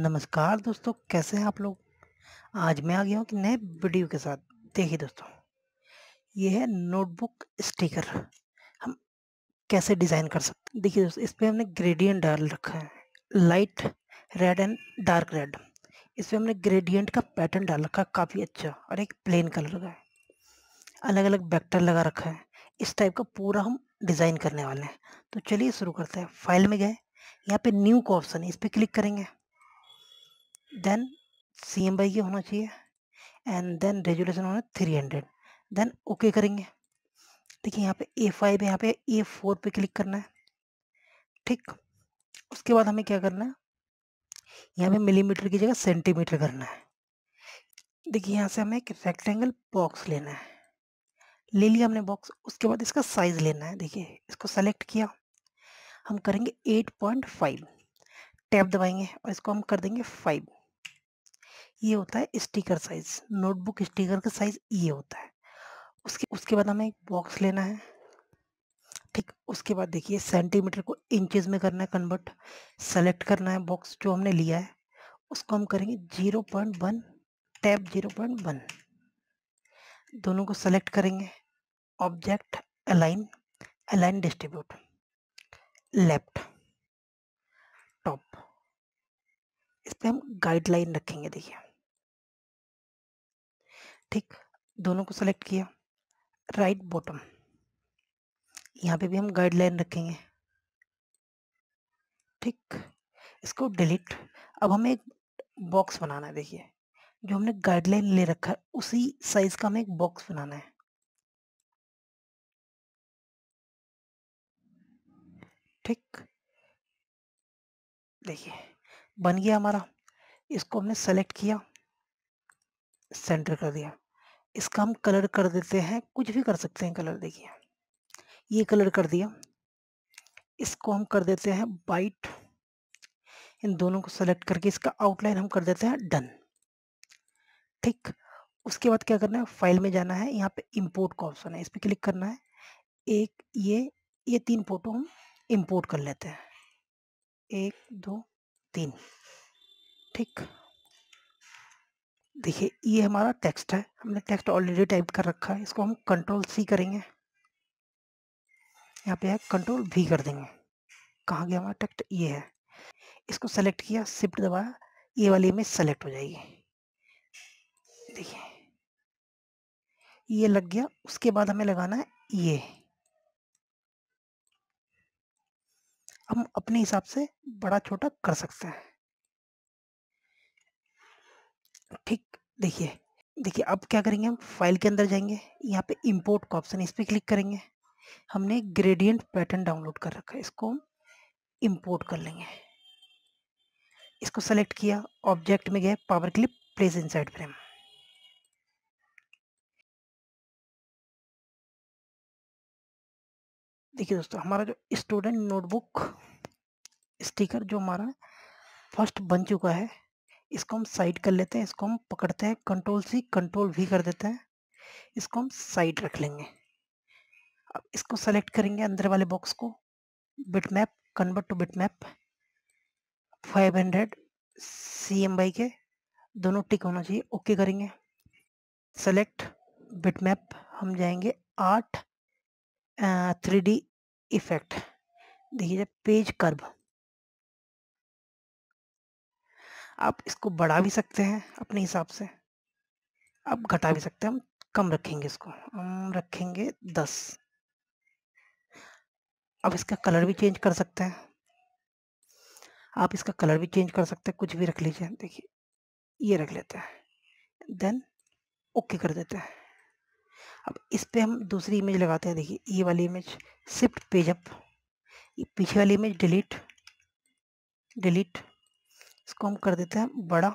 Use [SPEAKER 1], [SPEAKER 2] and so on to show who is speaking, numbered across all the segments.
[SPEAKER 1] नमस्कार दोस्तों कैसे हैं आप लोग आज मैं आ गया हूँ कि नए वीडियो के साथ देखिए दोस्तों ये है नोटबुक स्टिकर हम कैसे डिज़ाइन कर सकते देखिए दोस्तों इस पर हमने ग्रेडियंट डाल रखा है light red and dark red इस पर हमने ग्रेडियंट का पैटर्न डाल रखा है काफ़ी अच्छा और एक प्लेन कलर का है अलग अलग बैक्टर लगा रखा है इस टाइप का पूरा हम डिज़ाइन करने वाले हैं तो चलिए शुरू करते हैं फाइल में गए यहाँ पे न्यू का ऑप्शन है इस पर क्लिक करेंगे देन सी एम बाई ये होना चाहिए एंड देन रेजुलेशन होना थ्री हंड्रेड देन ओके करेंगे देखिए यहाँ पे ए फाइव है यहाँ पे ए फोर पे क्लिक करना है ठीक उसके बाद हमें क्या करना है यहाँ पे मिलीमीटर की जगह सेंटीमीटर करना है देखिए यहाँ से हमें एक रेक्टेंगल बॉक्स लेना है ले लिया हमने बॉक्स उसके बाद इसका साइज़ लेना है देखिए इसको सेलेक्ट किया हम करेंगे 8.5 टैब दबाएंगे और इसको हम कर देंगे फाइव ये होता है स्टिकर साइज नोटबुक स्टिकर का साइज ये होता है उसके उसके बाद हमें एक बॉक्स लेना है ठीक उसके बाद देखिए सेंटीमीटर को इंचेस में करना है कन्वर्ट सेलेक्ट करना है बॉक्स जो हमने लिया है उसको हम करेंगे zero point one tap zero point one दोनों को सेलेक्ट करेंगे object align align distribute left top इस पर हम गाइडलाइन रखेंगे देखिए ठीक दोनों को सेलेक्ट किया राइट बॉटम यहाँ पे भी हम गाइडलाइन रखेंगे ठीक इसको डिलीट अब हमें एक बॉक्स बनाना है देखिए जो हमने गाइडलाइन ले रखा है उसी साइज का हमें एक बॉक्स बनाना है ठीक देखिए बन गया हमारा इसको हमने सेलेक्ट किया सेंटर कर दिया इसका हम कलर कर देते हैं कुछ भी कर सकते हैं कलर देखिए ये कलर कर दिया इसको हम कर देते हैं वाइट इन दोनों को सेलेक्ट करके इसका आउटलाइन हम कर देते हैं डन ठीक उसके बाद क्या करना है फाइल में जाना है यहाँ पे इंपोर्ट का ऑप्शन है इस पर क्लिक करना है एक ये ये तीन फोटो हम इंपोर्ट कर लेते हैं एक दो तीन ठीक देखिए ये हमारा टेक्स्ट है हमने टेक्स्ट ऑलरेडी टाइप कर रखा है इसको हम कंट्रोल सी करेंगे यहाँ पे है कंट्रोल भी कर देंगे कहाँ गया हमारा टेक्स्ट ये है इसको सेलेक्ट किया शिफ्ट दबाया ये वाली में सेलेक्ट हो जाएगी देखिए ये लग गया उसके बाद हमें लगाना है ये हम अपने हिसाब से बड़ा छोटा कर सकते हैं ठीक देखिए देखिए अब क्या करेंगे हम फाइल के अंदर जाएंगे यहाँ पे इंपोर्ट का ऑप्शन इस पर क्लिक करेंगे हमने ग्रेडियंट पैटर्न डाउनलोड कर रखा है इसको हम इम्पोर्ट कर लेंगे इसको सेलेक्ट किया ऑब्जेक्ट में गए power clip place side frame देखिए दोस्तों हमारा जो स्टूडेंट नोटबुक स्टिकर जो हमारा फर्स्ट बन चुका है इसको हम साइड कर लेते हैं इसको हम पकड़ते हैं कंट्रोल सी कंट्रोल भी कर देते हैं इसको हम साइड रख लेंगे अब इसको सेलेक्ट करेंगे अंदर वाले बॉक्स को bitmap convert to bitmap five hundred C M by के दोनों टिक होना चाहिए ओके करेंगे सेलेक्ट बिट मैप हम जाएंगे आर्ट थ्री डी इफेक्ट देखिए पेज कर्व आप इसको बढ़ा भी सकते हैं अपने हिसाब से आप घटा भी सकते हैं हम कम रखेंगे इसको हम रखेंगे दस अब इसका कलर भी चेंज कर सकते हैं आप इसका कलर भी चेंज कर सकते हैं कुछ भी रख लीजिए देखिए ये रख लेते हैं देन ओके कर देते हैं अब इस पर हम दूसरी इमेज लगाते हैं देखिए ये वाली इमेज सिफ्ट पेज अप ये पीछे वाली इमेज डिलीट डिलीट इसको हम कर देते हैं बड़ा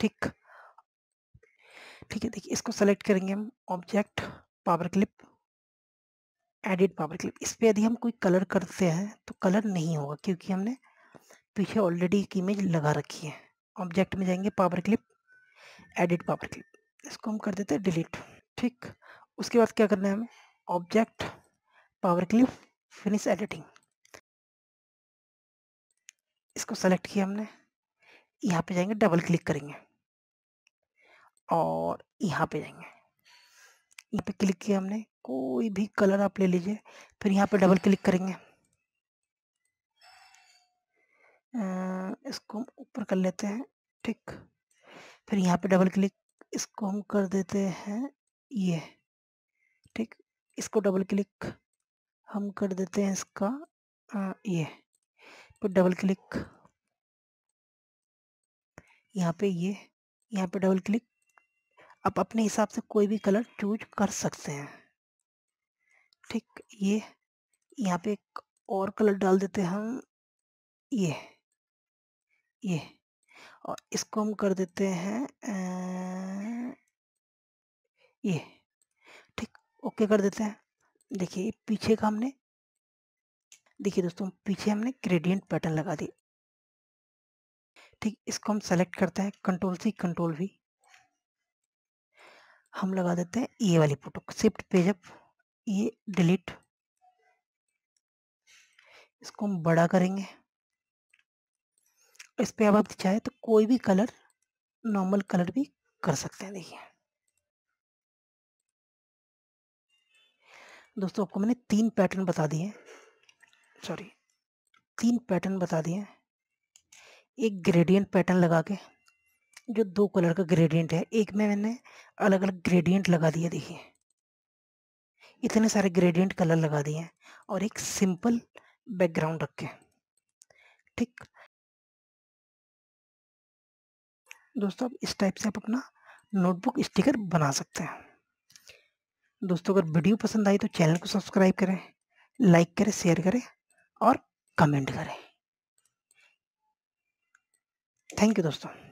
[SPEAKER 1] ठीक ठीक है देखिए इसको सेलेक्ट करेंगे हम object power clip edit power clip इस पर यदि हम कोई कलर करते हैं तो कलर नहीं होगा क्योंकि हमने पीछे ऑलरेडी एक इमेज लगा रखी है ऑब्जेक्ट में जाएंगे power clip edit power clip इसको हम कर देते हैं डिलीट ठीक उसके बाद क्या करना है हमें object power clip finish editing इसको सेलेक्ट किया हमने यहाँ पे जाएंगे डबल क्लिक करेंगे और यहाँ पे जाएंगे यहाँ पे क्लिक किया हमने कोई भी कलर आप ले लीजिए फिर यहाँ पे डबल क्लिक करेंगे इसको हम ऊपर कर लेते हैं ठीक फिर यहाँ पे डबल क्लिक इसको हम कर देते हैं ये ठीक इसको डबल क्लिक हम कर देते हैं इसका ये पे डबल क्लिक यहाँ पे ये यहाँ पे डबल क्लिक आप अपने हिसाब से कोई भी कलर चूज कर सकते हैं ठीक ये यहाँ पे एक और कलर डाल देते हैं हम ये ये और इसको हम कर देते हैं ये ठीक ओके कर देते हैं देखिए पीछे का हमने देखिए दोस्तों पीछे हमने ग्रेडियंट पैटर्न लगा दी ठीक इसको हम सेलेक्ट करते हैं कंट्रोल सी कंट्रोल वी हम लगा देते हैं ये वाली फोटो सिफ्ट पेज अप ये डिलीट इसको हम बड़ा करेंगे इस पर अब आप चाहे तो कोई भी कलर नॉर्मल कलर भी कर सकते हैं देखिए दोस्तों आपको मैंने तीन पैटर्न बता दिए सॉरी तीन पैटर्न बता दिए एक ग्रेडियंट पैटर्न लगा के जो दो कलर का ग्रेडियंट है एक में मैंने अलग अलग ग्रेडियंट लगा दिए देखिए इतने सारे ग्रेडियंट कलर लगा दिए हैं और एक सिंपल बैकग्राउंड रखे ठीक दोस्तों आप इस टाइप से आप अपना नोटबुक स्टिकर बना सकते हैं दोस्तों अगर वीडियो पसंद आई तो चैनल को सब्सक्राइब करें लाइक करें शेयर करें और कमेंट करें थैंक यू दोस्तों